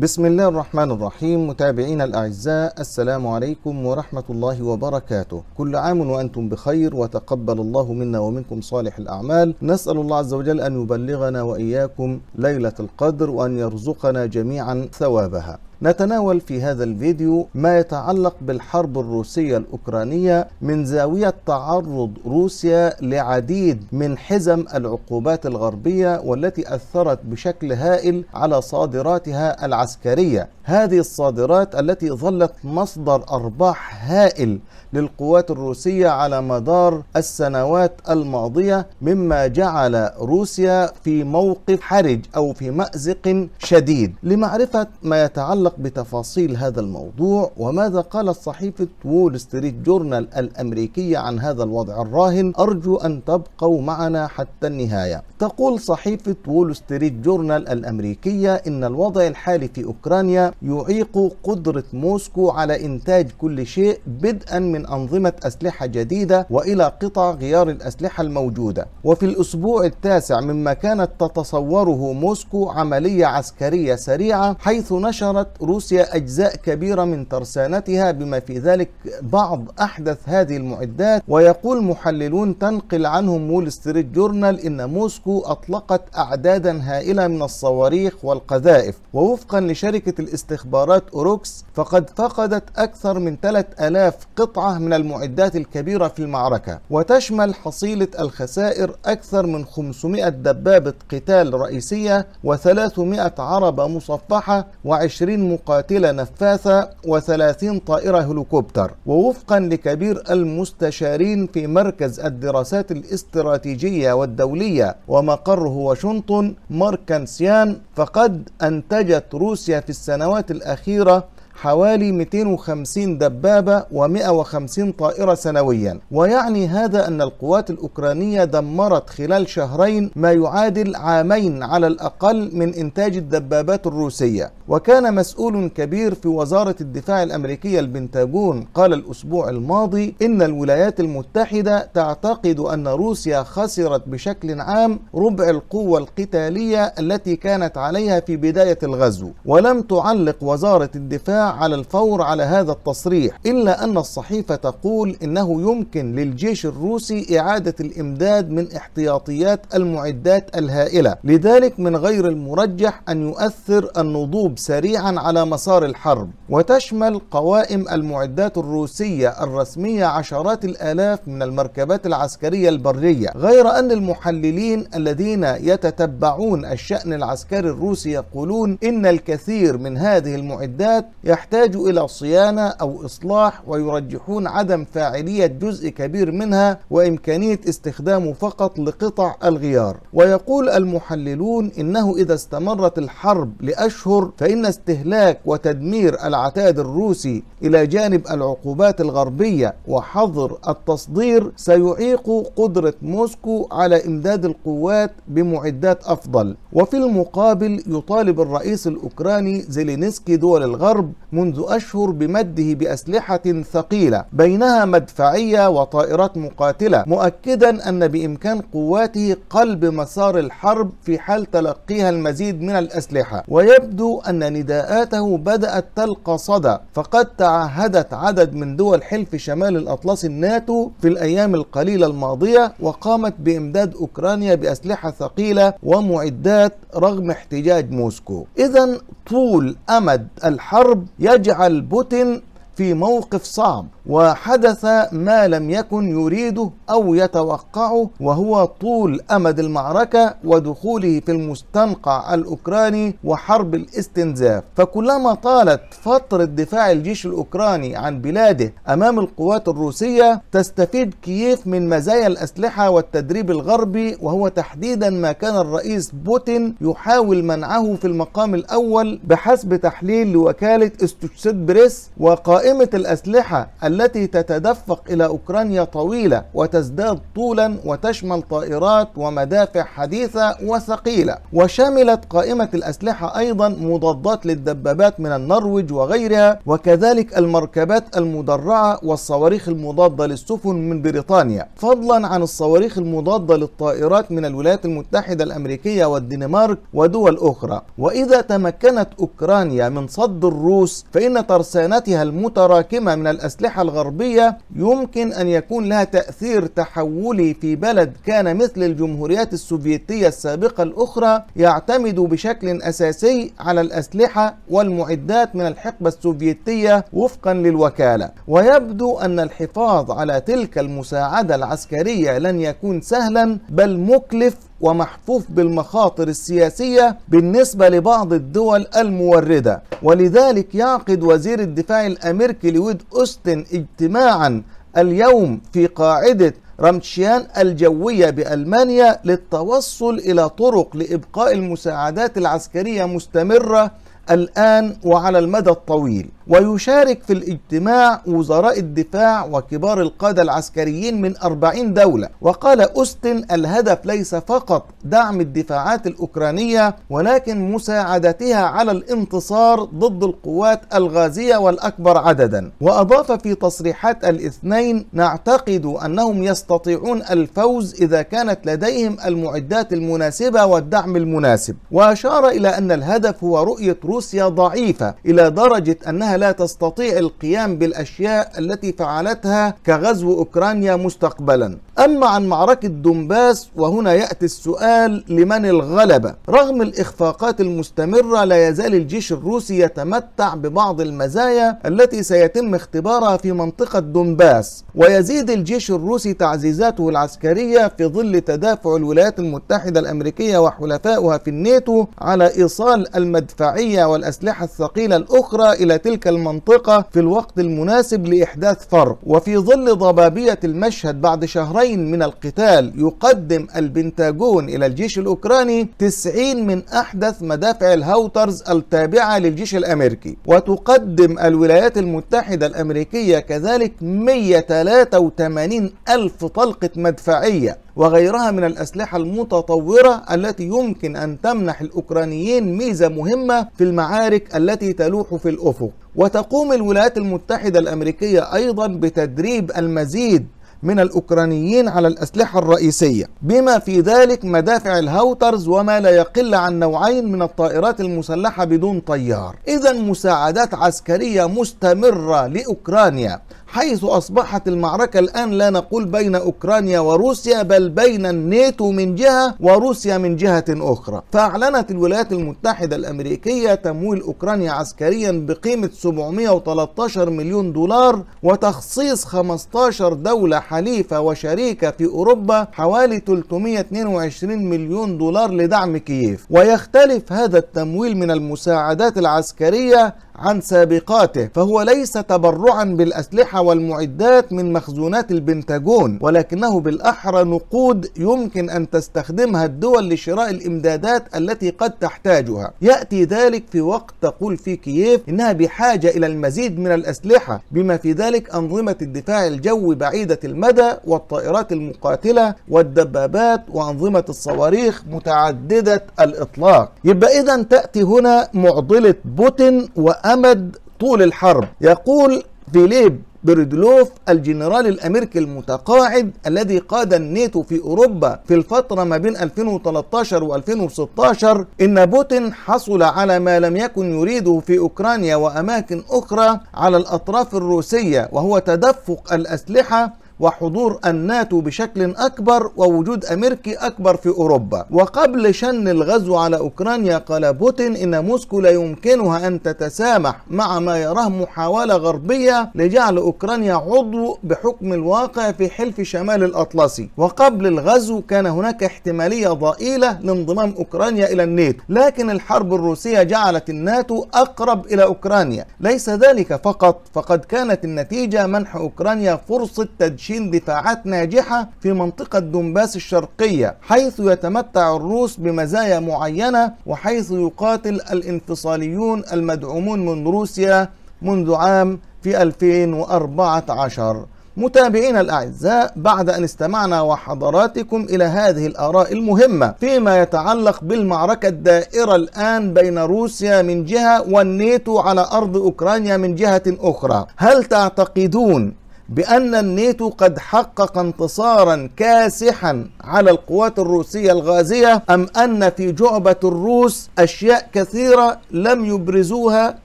بسم الله الرحمن الرحيم متابعينا الأعزاء السلام عليكم ورحمة الله وبركاته كل عام وأنتم بخير وتقبل الله منا ومنكم صالح الأعمال نسأل الله عز وجل أن يبلغنا وإياكم ليلة القدر وأن يرزقنا جميعا ثوابها نتناول في هذا الفيديو ما يتعلق بالحرب الروسية الأوكرانية من زاوية تعرض روسيا لعديد من حزم العقوبات الغربية والتي أثرت بشكل هائل على صادراتها العسكرية هذه الصادرات التي ظلت مصدر أرباح هائل للقوات الروسية على مدار السنوات الماضية مما جعل روسيا في موقف حرج أو في مأزق شديد لمعرفة ما يتعلق يتعلق بتفاصيل هذا الموضوع وماذا قالت صحيفة وول ستريت جورنال الأمريكية عن هذا الوضع الراهن أرجو أن تبقوا معنا حتى النهاية تقول صحيفة وول ستريت جورنال الأمريكية إن الوضع الحالي في أوكرانيا يعيق قدرة موسكو على إنتاج كل شيء بدءا من أنظمة أسلحة جديدة وإلى قطع غيار الأسلحة الموجودة وفي الأسبوع التاسع مما كانت تتصوره موسكو عملية عسكرية سريعة حيث نشرت روسيا أجزاء كبيرة من ترسانتها بما في ذلك بعض أحدث هذه المعدات ويقول محللون تنقل عنهم وول ستريت جورنال إن موسكو أطلقت أعدادا هائلة من الصواريخ والقذائف ووفقا لشركة الاستخبارات أوروكس فقد فقدت أكثر من 3000 قطعة من المعدات الكبيرة في المعركة وتشمل حصيلة الخسائر أكثر من 500 دبابة قتال رئيسية و300 عربة مصفحة و20 مقاتلة نفاثة وثلاثين طائرة هليكوبتر ووفقا لكبير المستشارين في مركز الدراسات الاستراتيجية والدولية ومقره واشنطن ماركانسيان فقد أنتجت روسيا في السنوات الأخيرة حوالي 250 دبابة و150 طائرة سنويا ويعني هذا أن القوات الأوكرانية دمرت خلال شهرين ما يعادل عامين على الأقل من إنتاج الدبابات الروسية وكان مسؤول كبير في وزارة الدفاع الأمريكية البنتاجون قال الأسبوع الماضي إن الولايات المتحدة تعتقد أن روسيا خسرت بشكل عام ربع القوة القتالية التي كانت عليها في بداية الغزو ولم تعلق وزارة الدفاع على الفور على هذا التصريح إلا أن الصحيفة تقول إنه يمكن للجيش الروسي إعادة الإمداد من احتياطيات المعدات الهائلة لذلك من غير المرجح أن يؤثر النضوب سريعا على مسار الحرب وتشمل قوائم المعدات الروسية الرسمية عشرات الآلاف من المركبات العسكرية البرية غير أن المحللين الذين يتتبعون الشأن العسكري الروسي يقولون إن الكثير من هذه المعدات يحتاج تحتاج إلى صيانة أو إصلاح ويرجحون عدم فاعلية جزء كبير منها وإمكانية استخدامه فقط لقطع الغيار ويقول المحللون إنه إذا استمرت الحرب لأشهر فإن استهلاك وتدمير العتاد الروسي إلى جانب العقوبات الغربية وحظر التصدير سيعيق قدرة موسكو على إمداد القوات بمعدات أفضل وفي المقابل يطالب الرئيس الأوكراني زيلينسكي دول الغرب منذ أشهر بمده بأسلحة ثقيلة بينها مدفعية وطائرات مقاتلة مؤكدا أن بإمكان قواته قلب مسار الحرب في حال تلقيها المزيد من الأسلحة ويبدو أن نداءاته بدأت تلقى صدى فقد تعهدت عدد من دول حلف شمال الأطلسي الناتو في الأيام القليلة الماضية وقامت بإمداد أوكرانيا بأسلحة ثقيلة ومعدات رغم احتجاج موسكو إذا طول امد الحرب يجعل بوتين في موقف صعب وحدث ما لم يكن يريده او يتوقعه وهو طول امد المعركه ودخوله في المستنقع الاوكراني وحرب الاستنزاف فكلما طالت فتره دفاع الجيش الاوكراني عن بلاده امام القوات الروسيه تستفيد كييف من مزايا الاسلحه والتدريب الغربي وهو تحديدا ما كان الرئيس بوتين يحاول منعه في المقام الاول بحسب تحليل لوكاله استوتسيد بريس وقائمه الاسلحه التي تتدفق إلى أوكرانيا طويلة وتزداد طولا وتشمل طائرات ومدافع حديثة وثقيلة وشملت قائمة الأسلحة أيضا مضادات للدبابات من النرويج وغيرها وكذلك المركبات المدرعة والصواريخ المضادة للسفن من بريطانيا فضلا عن الصواريخ المضادة للطائرات من الولايات المتحدة الأمريكية والدنمارك ودول أخرى وإذا تمكنت أوكرانيا من صد الروس فإن ترسانتها المتراكمة من الأسلحة الغربية يمكن أن يكون لها تأثير تحولي في بلد كان مثل الجمهوريات السوفيتية السابقة الأخرى يعتمد بشكل أساسي على الأسلحة والمعدات من الحقبة السوفيتية وفقا للوكالة ويبدو أن الحفاظ على تلك المساعدة العسكرية لن يكون سهلا بل مكلف ومحفوف بالمخاطر السياسية بالنسبة لبعض الدول الموردة ولذلك يعقد وزير الدفاع الأمريكي لويد أوستن اجتماعا اليوم في قاعدة رمشيان الجوية بألمانيا للتوصل إلى طرق لإبقاء المساعدات العسكرية مستمرة الآن وعلى المدى الطويل ويشارك في الاجتماع وزراء الدفاع وكبار القادة العسكريين من 40 دولة وقال أوستن الهدف ليس فقط دعم الدفاعات الأوكرانية ولكن مساعدتها على الانتصار ضد القوات الغازية والأكبر عددا وأضاف في تصريحات الاثنين نعتقد أنهم يستطيعون الفوز إذا كانت لديهم المعدات المناسبة والدعم المناسب وأشار إلى أن الهدف هو رؤية روسيا روسيا ضعيفة إلى درجة أنها لا تستطيع القيام بالأشياء التي فعلتها كغزو أوكرانيا مستقبلا أما عن معركة دومباس وهنا يأتي السؤال لمن الغلبة رغم الإخفاقات المستمرة لا يزال الجيش الروسي يتمتع ببعض المزايا التي سيتم اختبارها في منطقة دومباس ويزيد الجيش الروسي تعزيزاته العسكرية في ظل تدافع الولايات المتحدة الأمريكية وحلفائها في الناتو على إيصال المدفعية والأسلحة الثقيلة الأخرى إلى تلك المنطقة في الوقت المناسب لإحداث فرق وفي ظل ضبابية المشهد بعد شهرين من القتال يقدم البنتاجون إلى الجيش الأوكراني 90 من أحدث مدافع الهاوترز التابعة للجيش الأمريكي وتقدم الولايات المتحدة الأمريكية كذلك 183 ألف طلقة مدفعية وغيرها من الأسلحة المتطورة التي يمكن أن تمنح الأوكرانيين ميزة مهمة في المعارك التي تلوح في الأفق وتقوم الولايات المتحدة الأمريكية أيضا بتدريب المزيد من الأوكرانيين على الأسلحة الرئيسية بما في ذلك مدافع الهاوترز وما لا يقل عن نوعين من الطائرات المسلحة بدون طيار إذا مساعدات عسكرية مستمرة لأوكرانيا حيث أصبحت المعركة الآن لا نقول بين أوكرانيا وروسيا بل بين الناتو من جهة وروسيا من جهة أخرى فأعلنت الولايات المتحدة الأمريكية تمويل أوكرانيا عسكريا بقيمة 713 مليون دولار وتخصيص 15 دولة حليفة وشريكة في أوروبا حوالي 322 مليون دولار لدعم كييف ويختلف هذا التمويل من المساعدات العسكرية عن سابقاته فهو ليس تبرعا بالأسلحة والمعدات من مخزونات البنتاجون ولكنه بالأحرى نقود يمكن أن تستخدمها الدول لشراء الإمدادات التي قد تحتاجها يأتي ذلك في وقت تقول في كييف إنها بحاجة إلى المزيد من الأسلحة بما في ذلك أنظمة الدفاع الجوي بعيدة المدى والطائرات المقاتلة والدبابات وأنظمة الصواريخ متعددة الإطلاق يبقى إذا تأتي هنا معضلة بوتين وأمريكا أمد طول الحرب يقول فيليب بردلوف الجنرال الامريكي المتقاعد الذي قاد الناتو في اوروبا في الفتره ما بين 2013 و2016 ان بوتين حصل على ما لم يكن يريده في اوكرانيا واماكن اخرى على الاطراف الروسيه وهو تدفق الاسلحه وحضور الناتو بشكل أكبر ووجود أمريكي أكبر في أوروبا وقبل شن الغزو على أوكرانيا قال بوتين إن موسكو لا يمكنها أن تتسامح مع ما يراه محاولة غربية لجعل أوكرانيا عضو بحكم الواقع في حلف شمال الأطلسي وقبل الغزو كان هناك احتمالية ضئيلة لانضمام أوكرانيا إلى الناتو لكن الحرب الروسية جعلت الناتو أقرب إلى أوكرانيا ليس ذلك فقط فقد كانت النتيجة منح أوكرانيا فرصة تدشين تشيل دفاعات ناجحة في منطقة دومباس الشرقية حيث يتمتع الروس بمزايا معينة وحيث يقاتل الانفصاليون المدعومون من روسيا منذ عام في 2014 متابعينا الأعزاء بعد أن استمعنا وحضراتكم إلى هذه الآراء المهمة فيما يتعلق بالمعركة الدائرة الآن بين روسيا من جهة والنيتو على أرض أوكرانيا من جهة أخرى هل تعتقدون بأن الناتو قد حقق انتصارا كاسحا على القوات الروسية الغازية أم أن في جعبة الروس أشياء كثيرة لم يبرزوها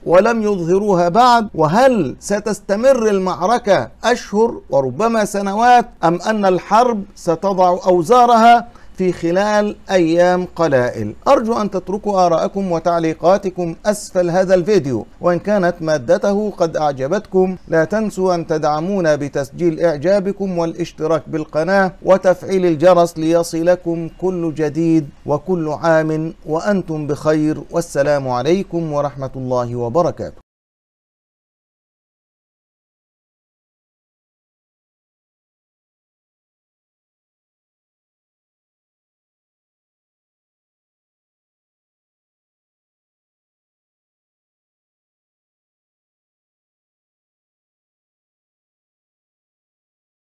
ولم يظهروها بعد وهل ستستمر المعركة أشهر وربما سنوات أم أن الحرب ستضع أوزارها في خلال أيام قلائل أرجو أن تتركوا آراءكم وتعليقاتكم أسفل هذا الفيديو وإن كانت مادته قد أعجبتكم لا تنسوا أن تدعمونا بتسجيل إعجابكم والاشتراك بالقناة وتفعيل الجرس ليصلكم كل جديد وكل عام وأنتم بخير والسلام عليكم ورحمة الله وبركاته